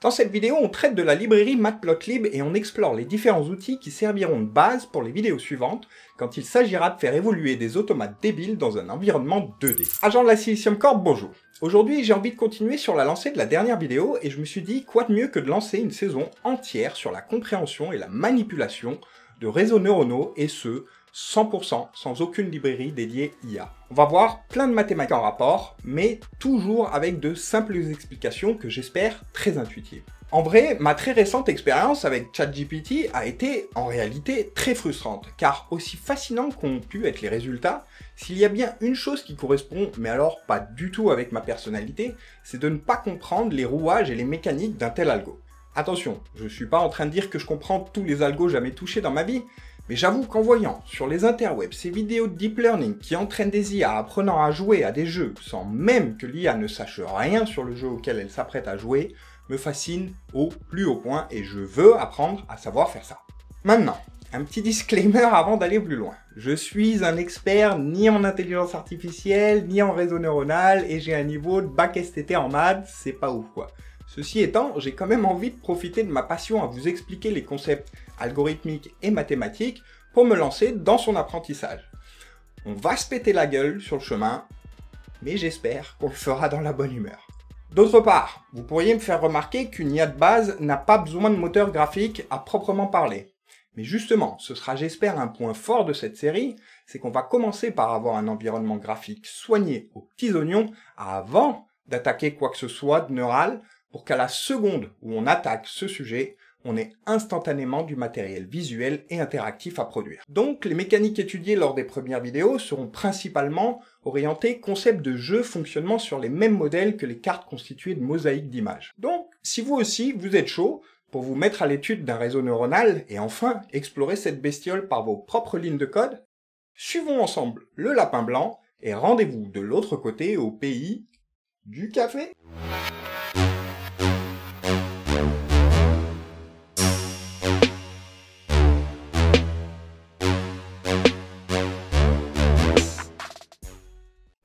Dans cette vidéo, on traite de la librairie Matplotlib et on explore les différents outils qui serviront de base pour les vidéos suivantes quand il s'agira de faire évoluer des automates débiles dans un environnement 2D. Agent de la Silicium Corp, bonjour Aujourd'hui, j'ai envie de continuer sur la lancée de la dernière vidéo et je me suis dit quoi de mieux que de lancer une saison entière sur la compréhension et la manipulation de réseaux neuronaux et ce, 100% sans aucune librairie dédiée IA. On va voir plein de mathématiques en rapport, mais toujours avec de simples explications que j'espère très intuitives. En vrai, ma très récente expérience avec ChatGPT a été en réalité très frustrante, car aussi fascinant qu'ont pu être les résultats, s'il y a bien une chose qui correspond, mais alors pas du tout avec ma personnalité, c'est de ne pas comprendre les rouages et les mécaniques d'un tel algo. Attention, je ne suis pas en train de dire que je comprends tous les algos jamais touchés dans ma vie, mais j'avoue qu'en voyant sur les interwebs ces vidéos de deep learning qui entraînent des IA apprenant à jouer à des jeux sans même que l'IA ne sache rien sur le jeu auquel elle s'apprête à jouer, me fascine au plus haut point et je veux apprendre à savoir faire ça. Maintenant, un petit disclaimer avant d'aller plus loin. Je suis un expert ni en intelligence artificielle, ni en réseau neuronal, et j'ai un niveau de bac STT en maths, c'est pas ouf quoi. Ceci étant, j'ai quand même envie de profiter de ma passion à vous expliquer les concepts algorithmiques et mathématiques pour me lancer dans son apprentissage. On va se péter la gueule sur le chemin, mais j'espère qu'on le fera dans la bonne humeur. D'autre part, vous pourriez me faire remarquer qu'une IA de base n'a pas besoin de moteur graphique à proprement parler. Mais justement, ce sera j'espère un point fort de cette série, c'est qu'on va commencer par avoir un environnement graphique soigné aux petits oignons avant d'attaquer quoi que ce soit de neural, pour qu'à la seconde où on attaque ce sujet, on ait instantanément du matériel visuel et interactif à produire. Donc les mécaniques étudiées lors des premières vidéos seront principalement orientées concept de jeu fonctionnement sur les mêmes modèles que les cartes constituées de mosaïques d'images. Donc si vous aussi vous êtes chaud, pour vous mettre à l'étude d'un réseau neuronal et enfin explorer cette bestiole par vos propres lignes de code, suivons ensemble le lapin blanc et rendez-vous de l'autre côté au pays du café.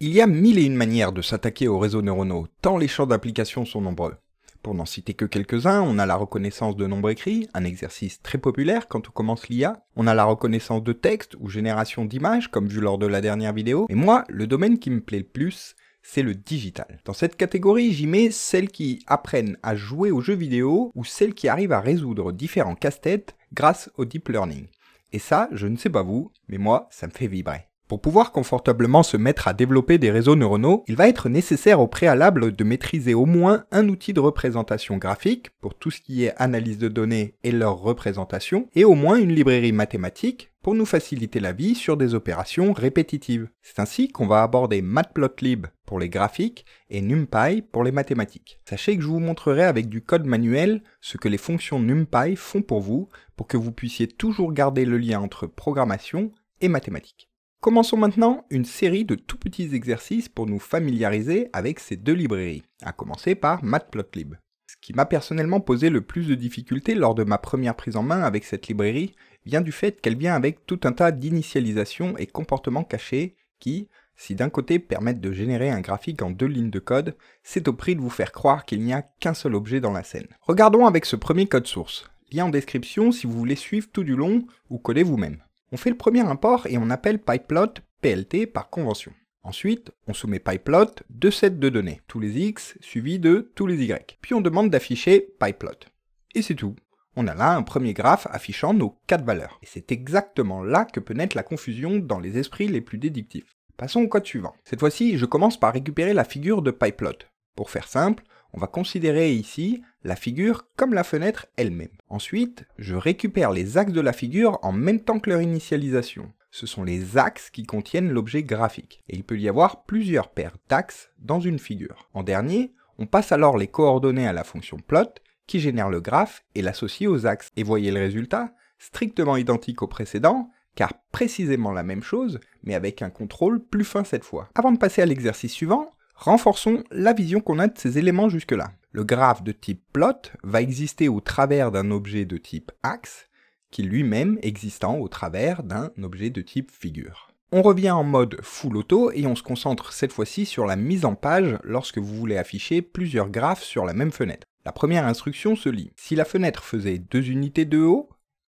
Il y a mille et une manières de s'attaquer aux réseaux neuronaux, tant les champs d'application sont nombreux. Pour n'en citer que quelques-uns, on a la reconnaissance de nombres écrits, un exercice très populaire quand on commence l'IA. On a la reconnaissance de texte ou génération d'images, comme vu lors de la dernière vidéo. Et moi, le domaine qui me plaît le plus, c'est le digital. Dans cette catégorie, j'y mets celles qui apprennent à jouer aux jeux vidéo ou celles qui arrivent à résoudre différents casse-têtes grâce au deep learning. Et ça, je ne sais pas vous, mais moi, ça me fait vibrer. Pour pouvoir confortablement se mettre à développer des réseaux neuronaux, il va être nécessaire au préalable de maîtriser au moins un outil de représentation graphique pour tout ce qui est analyse de données et leur représentation, et au moins une librairie mathématique pour nous faciliter la vie sur des opérations répétitives. C'est ainsi qu'on va aborder Matplotlib pour les graphiques et NumPy pour les mathématiques. Sachez que je vous montrerai avec du code manuel ce que les fonctions NumPy font pour vous, pour que vous puissiez toujours garder le lien entre programmation et mathématiques. Commençons maintenant une série de tout petits exercices pour nous familiariser avec ces deux librairies, à commencer par Matplotlib. Ce qui m'a personnellement posé le plus de difficultés lors de ma première prise en main avec cette librairie vient du fait qu'elle vient avec tout un tas d'initialisations et comportements cachés qui, si d'un côté permettent de générer un graphique en deux lignes de code, c'est au prix de vous faire croire qu'il n'y a qu'un seul objet dans la scène. Regardons avec ce premier code source, lien en description si vous voulez suivre tout du long ou coller vous-même. On fait le premier import et on appelle pipelot PLT par convention. Ensuite, on soumet pyplot deux sets de données, tous les x suivis de tous les y. Puis on demande d'afficher pyplot. Et c'est tout. On a là un premier graphe affichant nos quatre valeurs. Et c'est exactement là que peut naître la confusion dans les esprits les plus dédictifs. Passons au code suivant. Cette fois-ci, je commence par récupérer la figure de pyplot. Pour faire simple, on va considérer ici la figure comme la fenêtre elle-même. Ensuite, je récupère les axes de la figure en même temps que leur initialisation. Ce sont les axes qui contiennent l'objet graphique, et il peut y avoir plusieurs paires d'axes dans une figure. En dernier, on passe alors les coordonnées à la fonction plot, qui génère le graphe et l'associe aux axes. Et voyez le résultat, strictement identique au précédent, car précisément la même chose, mais avec un contrôle plus fin cette fois. Avant de passer à l'exercice suivant, Renforçons la vision qu'on a de ces éléments jusque-là. Le graphe de type plot va exister au travers d'un objet de type axe, qui lui-même existant au travers d'un objet de type figure. On revient en mode full auto et on se concentre cette fois-ci sur la mise en page lorsque vous voulez afficher plusieurs graphes sur la même fenêtre. La première instruction se lit. Si la fenêtre faisait 2 unités de haut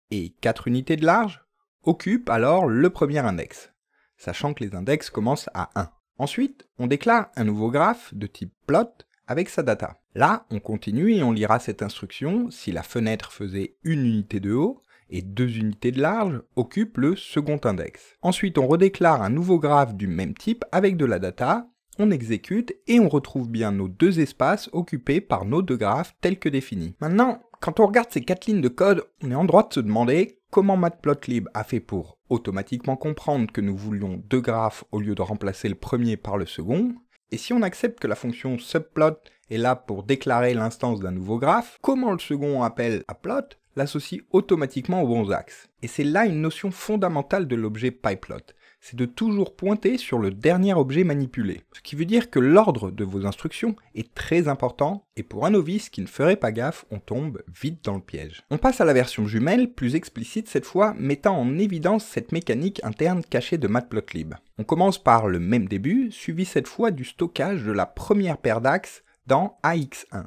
et 4 unités de large, occupe alors le premier index, sachant que les index commencent à 1. Ensuite, on déclare un nouveau graphe de type plot avec sa data. Là, on continue et on lira cette instruction si la fenêtre faisait une unité de haut et deux unités de large occupent le second index. Ensuite, on redéclare un nouveau graphe du même type avec de la data, on exécute et on retrouve bien nos deux espaces occupés par nos deux graphes tels que définis. Maintenant, quand on regarde ces quatre lignes de code, on est en droit de se demander Comment Matplotlib a fait pour automatiquement comprendre que nous voulions deux graphes au lieu de remplacer le premier par le second Et si on accepte que la fonction subplot est là pour déclarer l'instance d'un nouveau graphe, comment le second appel à plot l'associe automatiquement aux bons axes Et c'est là une notion fondamentale de l'objet pyplot, c'est de toujours pointer sur le dernier objet manipulé. Ce qui veut dire que l'ordre de vos instructions est très important, et pour un novice qui ne ferait pas gaffe, on tombe vite dans le piège. On passe à la version jumelle, plus explicite cette fois, mettant en évidence cette mécanique interne cachée de Matplotlib. On commence par le même début, suivi cette fois du stockage de la première paire d'axes dans AX1.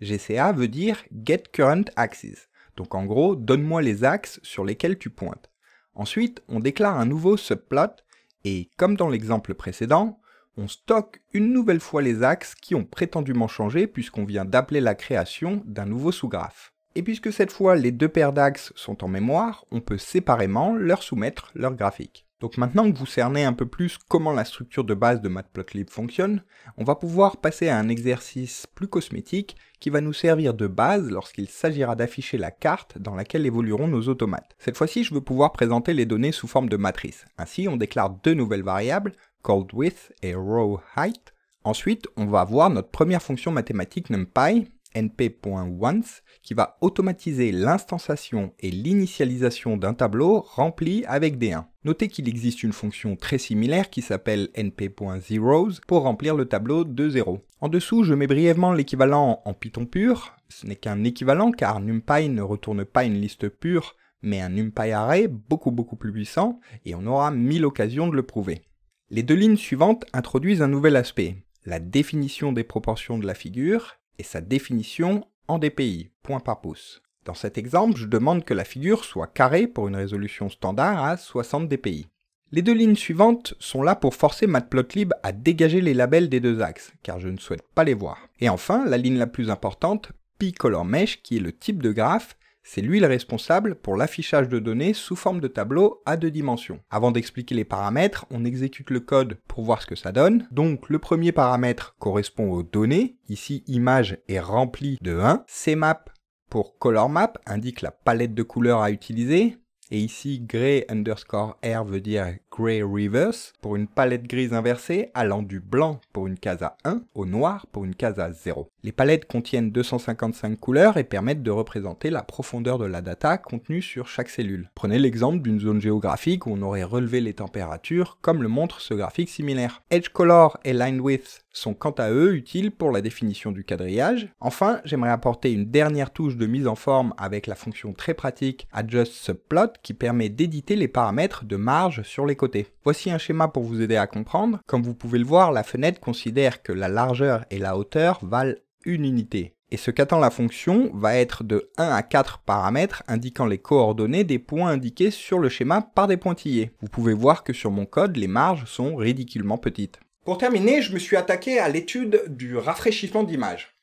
GCA veut dire Get Current Axes. donc en gros, donne-moi les axes sur lesquels tu pointes. Ensuite, on déclare un nouveau subplot et, comme dans l'exemple précédent, on stocke une nouvelle fois les axes qui ont prétendument changé puisqu'on vient d'appeler la création d'un nouveau sous-graphe. Et puisque cette fois les deux paires d'axes sont en mémoire, on peut séparément leur soumettre leur graphique. Donc maintenant que vous cernez un peu plus comment la structure de base de Matplotlib fonctionne, on va pouvoir passer à un exercice plus cosmétique qui va nous servir de base lorsqu'il s'agira d'afficher la carte dans laquelle évolueront nos automates. Cette fois-ci, je veux pouvoir présenter les données sous forme de matrice. Ainsi, on déclare deux nouvelles variables, called width et row height. Ensuite, on va voir notre première fonction mathématique numpy np.once qui va automatiser l'instanciation et l'initialisation d'un tableau rempli avec des 1. Notez qu'il existe une fonction très similaire qui s'appelle np.zeros pour remplir le tableau de 0. En dessous, je mets brièvement l'équivalent en Python pur. Ce n'est qu'un équivalent car NumPy ne retourne pas une liste pure, mais un NumPy array beaucoup beaucoup plus puissant et on aura mille occasions de le prouver. Les deux lignes suivantes introduisent un nouvel aspect, la définition des proportions de la figure et sa définition en DPI, point par pouce. Dans cet exemple, je demande que la figure soit carrée pour une résolution standard à 60 dpi. Les deux lignes suivantes sont là pour forcer Matplotlib à dégager les labels des deux axes, car je ne souhaite pas les voir. Et enfin, la ligne la plus importante, PiColorMesh, mesh, qui est le type de graphe, c'est lui le responsable pour l'affichage de données sous forme de tableau à deux dimensions. Avant d'expliquer les paramètres, on exécute le code pour voir ce que ça donne. Donc le premier paramètre correspond aux données. Ici, image est remplie de 1. CMap pour color map indique la palette de couleurs à utiliser. Et ici, gray underscore R veut dire Grey Reverse pour une palette grise inversée allant du blanc pour une case à 1 au noir pour une case à 0. Les palettes contiennent 255 couleurs et permettent de représenter la profondeur de la data contenue sur chaque cellule. Prenez l'exemple d'une zone géographique où on aurait relevé les températures comme le montre ce graphique similaire. Edge Color et Line Width sont quant à eux utiles pour la définition du quadrillage. Enfin, j'aimerais apporter une dernière touche de mise en forme avec la fonction très pratique Adjust Subplot qui permet d'éditer les paramètres de marge sur les Voici un schéma pour vous aider à comprendre. Comme vous pouvez le voir, la fenêtre considère que la largeur et la hauteur valent une unité. Et ce qu'attend la fonction va être de 1 à 4 paramètres indiquant les coordonnées des points indiqués sur le schéma par des pointillés. Vous pouvez voir que sur mon code, les marges sont ridiculement petites. Pour terminer, je me suis attaqué à l'étude du rafraîchissement d'image.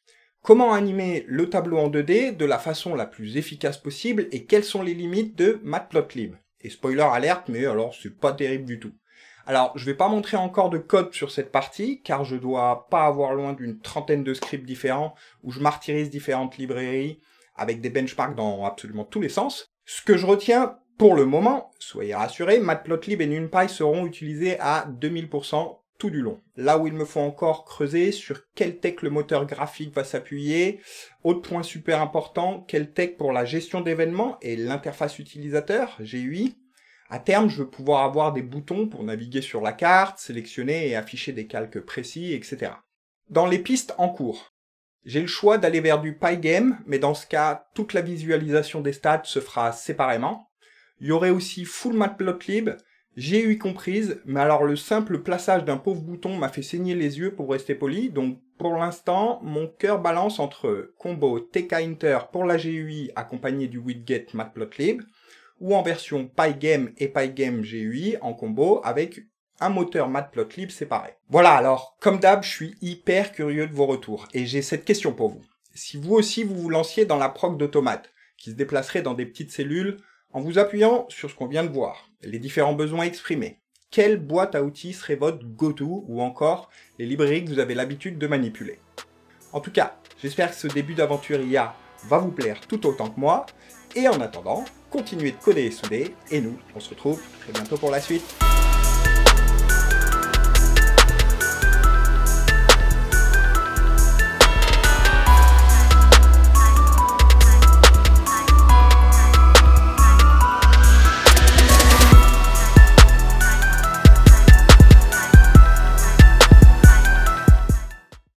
Comment animer le tableau en 2D de la façon la plus efficace possible et quelles sont les limites de Matplotlib et spoiler alerte, mais alors c'est pas terrible du tout. Alors, je vais pas montrer encore de code sur cette partie, car je dois pas avoir loin d'une trentaine de scripts différents, où je martyrise différentes librairies, avec des benchmarks dans absolument tous les sens. Ce que je retiens, pour le moment, soyez rassurés, Matplotlib et NumPy seront utilisés à 2000% tout du long. Là où il me faut encore creuser, sur quel tech le moteur graphique va s'appuyer. Autre point super important, quel tech pour la gestion d'événements et l'interface utilisateur, GUI. À terme, je veux pouvoir avoir des boutons pour naviguer sur la carte, sélectionner et afficher des calques précis, etc. Dans les pistes en cours, j'ai le choix d'aller vers du Pygame, mais dans ce cas, toute la visualisation des stats se fera séparément. Il y aurait aussi Full Matplotlib, j'ai eu comprise, mais alors le simple plaçage d'un pauvre bouton m'a fait saigner les yeux pour rester poli, donc pour l'instant, mon cœur balance entre combo TK Inter pour la GUI accompagné du widget matplotlib, ou en version Pygame et Pygame GUI en combo avec un moteur matplotlib séparé. Voilà alors, comme d'hab, je suis hyper curieux de vos retours, et j'ai cette question pour vous. Si vous aussi vous vous lanciez dans la proc d'automate, qui se déplacerait dans des petites cellules en vous appuyant sur ce qu'on vient de voir, les différents besoins exprimés, quelle boîte à outils serait votre go-to ou encore les librairies que vous avez l'habitude de manipuler En tout cas, j'espère que ce début d'aventure IA va vous plaire tout autant que moi. Et en attendant, continuez de coder et souder. Et nous, on se retrouve très bientôt pour la suite.